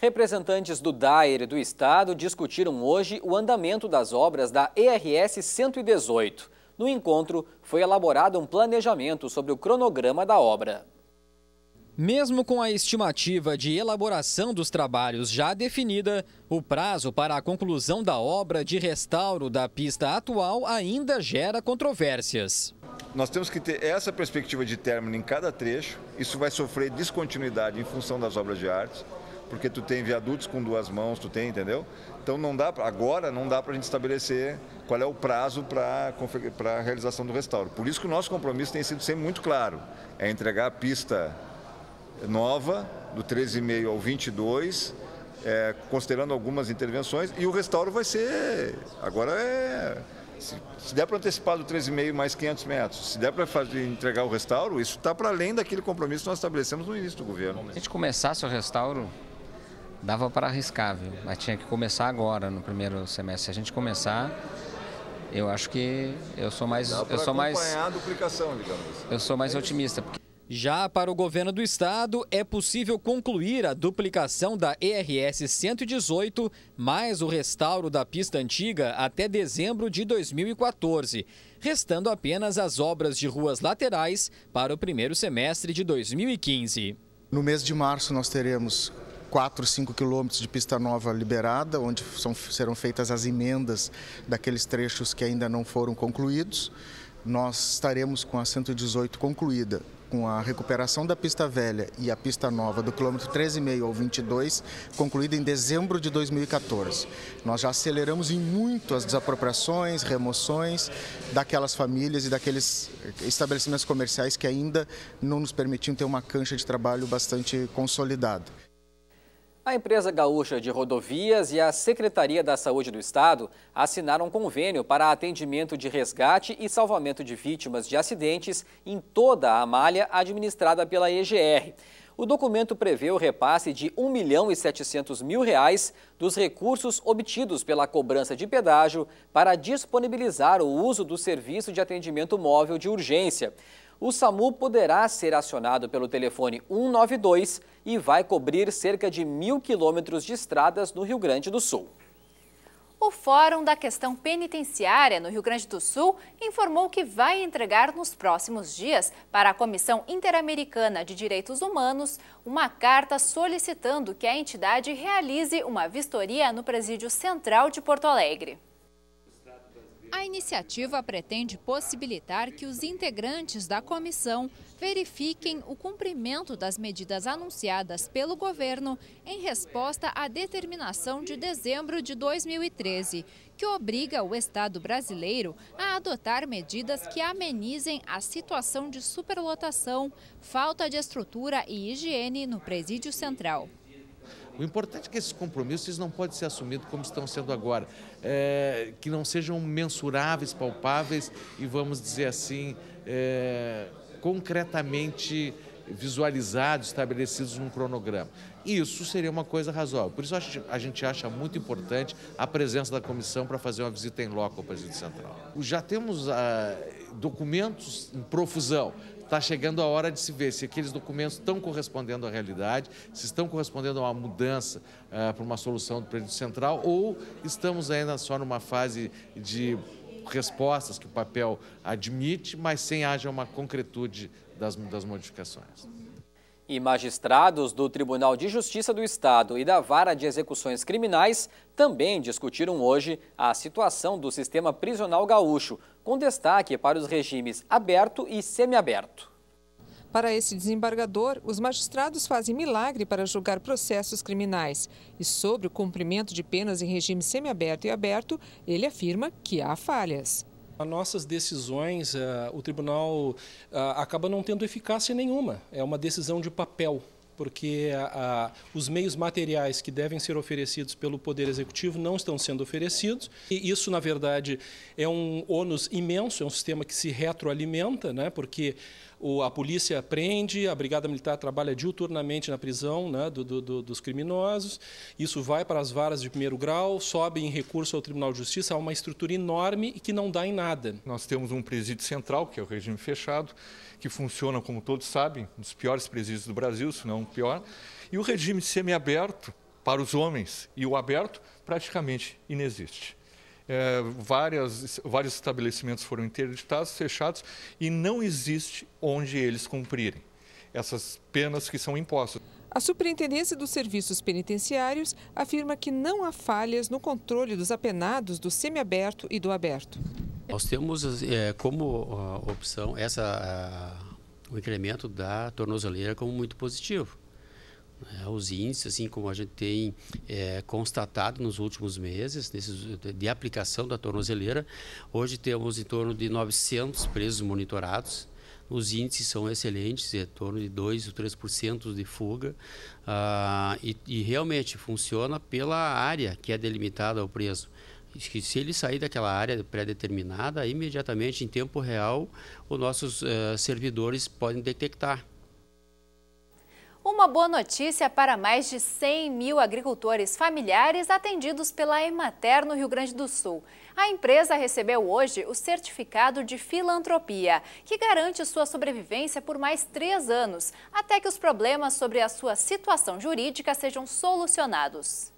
Representantes do DAER e do Estado discutiram hoje o andamento das obras da ERS 118. No encontro, foi elaborado um planejamento sobre o cronograma da obra. Mesmo com a estimativa de elaboração dos trabalhos já definida, o prazo para a conclusão da obra de restauro da pista atual ainda gera controvérsias. Nós temos que ter essa perspectiva de término em cada trecho, isso vai sofrer descontinuidade em função das obras de artes porque tu tem viadutos com duas mãos, tu tem, entendeu? Então não dá, agora não dá para a gente estabelecer qual é o prazo para para a realização do restauro. Por isso que o nosso compromisso tem sido sempre muito claro, é entregar a pista nova do 13,5 ao 22, é, considerando algumas intervenções e o restauro vai ser agora é se, se der para antecipar do 13,5 mais 500 metros, se der para entregar o restauro, isso está para além daquele compromisso que nós estabelecemos no início do governo. Se a gente começasse o restauro dava para arriscar, viu? Mas tinha que começar agora, no primeiro semestre. Se a gente começar, eu acho que eu sou mais eu sou mais a duplicação, digamos assim. Eu sou mais é otimista, porque... já para o governo do estado, é possível concluir a duplicação da ERS 118, mais o restauro da pista antiga até dezembro de 2014, restando apenas as obras de ruas laterais para o primeiro semestre de 2015. No mês de março, nós teremos 4, 5 quilômetros de pista nova liberada, onde são, serão feitas as emendas daqueles trechos que ainda não foram concluídos. Nós estaremos com a 118 concluída, com a recuperação da pista velha e a pista nova do quilômetro 13,5 ao 22, concluída em dezembro de 2014. Nós já aceleramos em muito as desapropriações, remoções daquelas famílias e daqueles estabelecimentos comerciais que ainda não nos permitiam ter uma cancha de trabalho bastante consolidada. A empresa gaúcha de rodovias e a Secretaria da Saúde do Estado assinaram um convênio para atendimento de resgate e salvamento de vítimas de acidentes em toda a malha administrada pela EGR. O documento prevê o repasse de 1 milhão e 700 mil reais dos recursos obtidos pela cobrança de pedágio para disponibilizar o uso do serviço de atendimento móvel de urgência o SAMU poderá ser acionado pelo telefone 192 e vai cobrir cerca de mil quilômetros de estradas no Rio Grande do Sul. O Fórum da Questão Penitenciária no Rio Grande do Sul informou que vai entregar nos próximos dias para a Comissão Interamericana de Direitos Humanos uma carta solicitando que a entidade realize uma vistoria no Presídio Central de Porto Alegre. A iniciativa pretende possibilitar que os integrantes da comissão verifiquem o cumprimento das medidas anunciadas pelo governo em resposta à determinação de dezembro de 2013, que obriga o Estado brasileiro a adotar medidas que amenizem a situação de superlotação, falta de estrutura e higiene no presídio central. O importante é que esses compromissos não podem ser assumidos como estão sendo agora, é, que não sejam mensuráveis, palpáveis e, vamos dizer assim, é, concretamente visualizados, estabelecidos num cronograma. Isso seria uma coisa razoável. Por isso a gente acha muito importante a presença da comissão para fazer uma visita em loco ao presidente Central. Já temos ah, documentos em profusão está chegando a hora de se ver se aqueles documentos estão correspondendo à realidade, se estão correspondendo a uma mudança uh, eh, para uma solução do prédio central ou estamos ainda só numa fase de respostas que o papel admite, mas sem haja uma concretude das, das modificações. E magistrados do Tribunal de Justiça do Estado e da Vara de Execuções Criminais também discutiram hoje a situação do sistema prisional gaúcho, com destaque para os regimes aberto e semiaberto. Para esse desembargador, os magistrados fazem milagre para julgar processos criminais. E sobre o cumprimento de penas em regime semiaberto e aberto, ele afirma que há falhas. As nossas decisões, eh, o tribunal eh, acaba não tendo eficácia nenhuma, é uma decisão de papel porque eh, os meios materiais que devem ser oferecidos pelo Poder Executivo não estão sendo oferecidos. E isso, na verdade, é um ônus imenso, é um sistema que se retroalimenta, né? porque o, a polícia prende, a brigada militar trabalha diuturnamente na prisão né, do, do, dos criminosos, isso vai para as varas de primeiro grau, sobe em recurso ao Tribunal de Justiça, há uma estrutura enorme e que não dá em nada. Nós temos um presídio central, que é o regime fechado, que funciona, como todos sabem, um dos piores presídios do Brasil, se não o pior, e o regime semiaberto para os homens e o aberto praticamente inexiste é, várias, vários estabelecimentos foram interditados, fechados, e não existe onde eles cumprirem essas penas que são impostas. A Superintendência dos Serviços Penitenciários afirma que não há falhas no controle dos apenados do semiaberto e do aberto. Nós temos é, como opção essa, a, o incremento da tornozeleira como muito positivo. Né, os índices, assim como a gente tem é, constatado nos últimos meses, nesses, de aplicação da tornozeleira, hoje temos em torno de 900 presos monitorados. Os índices são excelentes, é em torno de 2 ou 3% de fuga. Ah, e, e realmente funciona pela área que é delimitada ao preso que se ele sair daquela área pré-determinada, imediatamente, em tempo real, os nossos uh, servidores podem detectar uma boa notícia para mais de 100 mil agricultores familiares atendidos pela Emater no Rio Grande do Sul. A empresa recebeu hoje o certificado de filantropia, que garante sua sobrevivência por mais três anos, até que os problemas sobre a sua situação jurídica sejam solucionados.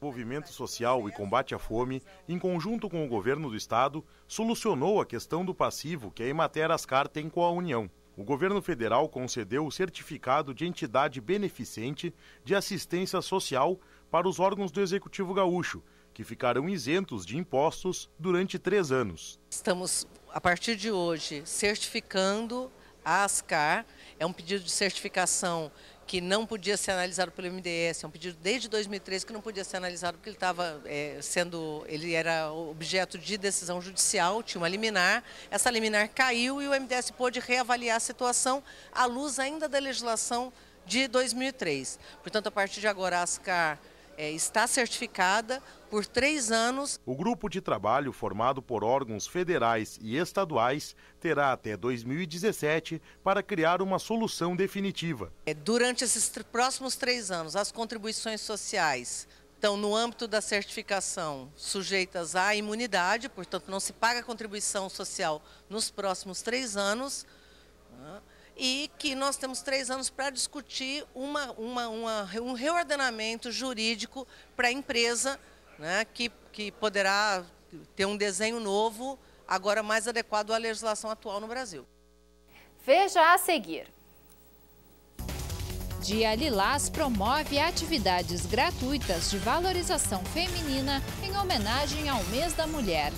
Movimento Social e Combate à Fome, em conjunto com o governo do estado, solucionou a questão do passivo que a Emater Ascar tem com a União o governo federal concedeu o certificado de entidade beneficente de assistência social para os órgãos do Executivo Gaúcho, que ficarão isentos de impostos durante três anos. Estamos, a partir de hoje, certificando a ASCAR, é um pedido de certificação que não podia ser analisado pelo MDS, é um pedido desde 2013 que não podia ser analisado porque ele estava é, sendo, ele era objeto de decisão judicial, tinha uma liminar, essa liminar caiu e o MDS pôde reavaliar a situação à luz ainda da legislação de 2003. Portanto, a partir de agora, a ASCAR é, está certificada por três anos. O grupo de trabalho, formado por órgãos federais e estaduais, terá até 2017 para criar uma solução definitiva. É, durante esses próximos três anos, as contribuições sociais então, no âmbito da certificação, sujeitas à imunidade, portanto, não se paga contribuição social nos próximos três anos e que nós temos três anos para discutir uma, uma, uma, um reordenamento jurídico para a empresa, né, que, que poderá ter um desenho novo, agora mais adequado à legislação atual no Brasil. Veja a seguir. Dia Lilás promove atividades gratuitas de valorização feminina em homenagem ao mês da mulher.